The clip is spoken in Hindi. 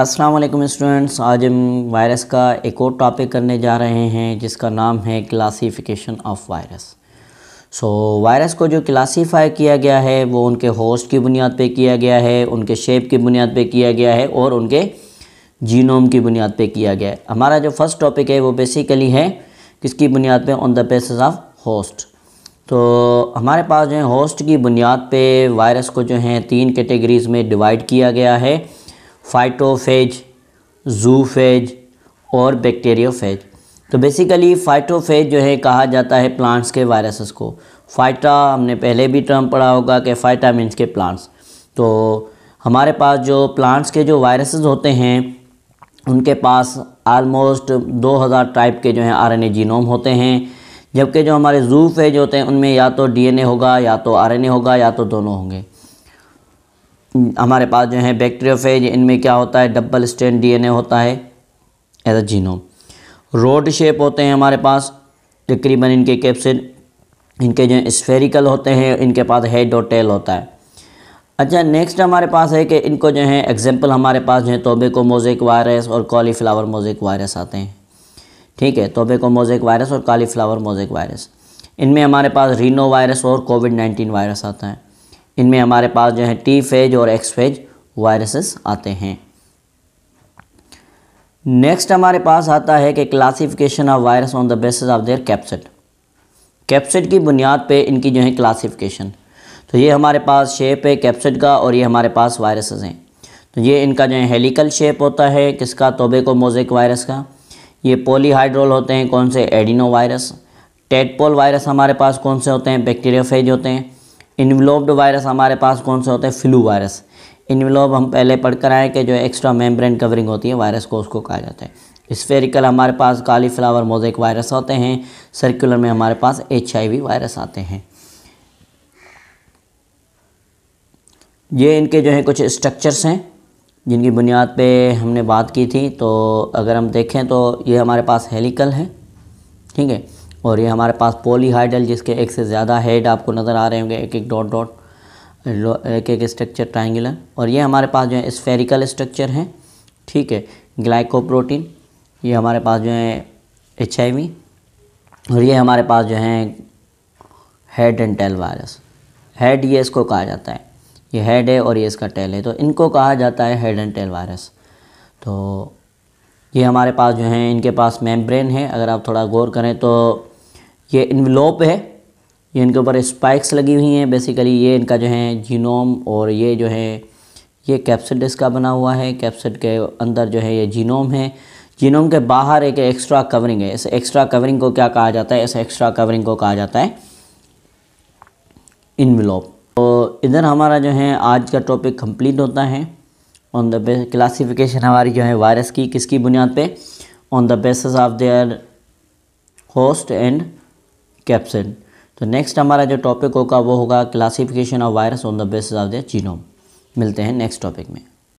अस्सलाम वालेकुम स्टूडेंट्स आज हम वायरस का एक और टॉपिक करने जा रहे हैं जिसका नाम है classification of virus so virus को जो क्लासीफाई किया गया है वो उनके होस्ट की बुनियाद पे किया गया है उनके शेप की बुनियाद पे किया गया है और उनके जीनोम की बुनियाद पे किया गया है हमारा जो फर्स्ट टॉपिक है वो बेसिकली है किसकी बुनियाद पर on the basis of host तो हमारे पास जो है होस्ट की बुनियाद पर वायरस को जो है तीन कैटेगरीज़ में डिवाइड किया गया है फाइटोफेज जूफेज और बैक्टीरियोफेज तो बेसिकली फाइटोफेज जो है कहा जाता है प्लांट्स के वायरसेस को फाइटा हमने पहले भी टर्म पढ़ा होगा कि फाइटा मीन्स के प्लांट्स तो हमारे पास जो प्लांट्स के जो वायरसेस होते हैं उनके पास आलमोस्ट 2000 टाइप के जो हैं आरएनए जीनोम होते हैं जबकि जो हमारे जू होते हैं उनमें या तो डीएनए होगा या तो आरएनए होगा या तो दोनों होंगे हमारे पास जो है बैक्टीरियोफेज इनमें क्या होता है डबल स्टैंड डीएनए होता है as a genome rod shape होते हैं हमारे पास तकरीबन इनके कैप्सिड इनके जो स्फेरिकल होते हैं इनके पास हेड और टेल होता है अच्छा नेक्स्ट हमारे पास है कि इनको जो है एग्जांपल हमारे पास जो है को मोजेक वायरस और कॉलीफ्लावर मोजेक वायरस आते हैं ठीक है को मोजेक वायरस और कॉलीफ्लावर मोजेक वायरस इनमें हमारे पास रीनो वायरस और कोविड नाइन्टीन वायरस आता है इनमें हमारे पास जो है टी फेज और एक्स फेज वायरसेस आते हैं नेक्स्ट हमारे पास आता है कि classification of virus on the basis of their capsid capsid की बुनियाद पे इनकी जो है क्लासिफिकेशन तो ये हमारे पास शेप है कैप्सिड का और ये हमारे पास वायरसेस हैं तो ये इनका जो है हेलिकल शेप होता है किसका को मोजेक वायरस का ये पोलीहाइड्रोल होते हैं कौन से एडिनो वायरस टेटपोल वायरस हमारे पास कौन से होते हैं बैक्टीरिया होते हैं इन्वलॉब्ड वायरस हमारे पास कौन से होते हैं फ्लू वायरस इन्वेलोब हम पहले पढ़ कर आए कि जो एक्स्ट्रा मेम्ब्रेन कवरिंग होती है वायरस को उसको कहा जाता है स्फेरिकल हमारे पास काली फ्लावर मोजेक वायरस होते हैं सर्कुलर में हमारे पास एच वायरस आते हैं ये इनके जो है कुछ स्ट्रक्चर्स हैं जिनकी बुनियाद पे हमने बात की थी तो अगर हम देखें तो ये हमारे पास हेलिकल है ठीक है और ये हमारे पास पोलीहाइडल जिसके एक से ज़्यादा हेड आपको नज़र आ रहे होंगे एक एक डॉट डॉट एक एक स्ट्रक्चर ट्राइंगुलर और ये हमारे पास जो है स्फेरिकल स्ट्रक्चर हैं ठीक है ग्लाइकोप्रोटीन ये हमारे पास जो है एच और ये हमारे पास जो है head and tail virus head ये इसको कहा जाता है ये हेड है और ये इसका टेल है तो इनको कहा जाता है हेड एंड टेल वायरस तो ये हमारे पास जो है इनके पास मेम्ब्रेन है अगर आप थोड़ा गौर करें तो ये इन्वलोप है ये इनके ऊपर स्पाइक्स लगी हुई हैं बेसिकली ये इनका जो है जीनोम और ये जो है ये कैप्सिड इसका बना हुआ है कैप्सिड के अंदर जो है ये जीनोम है जीनोम के बाहर एक एक्स्ट्रा कवरिंग है इस एक्स्ट्रा कवरिंग को क्या कहा जाता है इस एक्स्ट्रा कवरिंग को कहा जाता है इनविलोप तो इधर हमारा जो है आज का टॉपिक कंप्लीट होता है ऑन द क्लासीफिकेशन क्लासिफिकेशन हमारी जो है वायरस की किसकी बुनियाद पे on the basis of their host and capsid तो नेक्स्ट हमारा जो टॉपिक होगा वो होगा classification of virus on the basis of the genome मिलते हैं नेक्स्ट टॉपिक में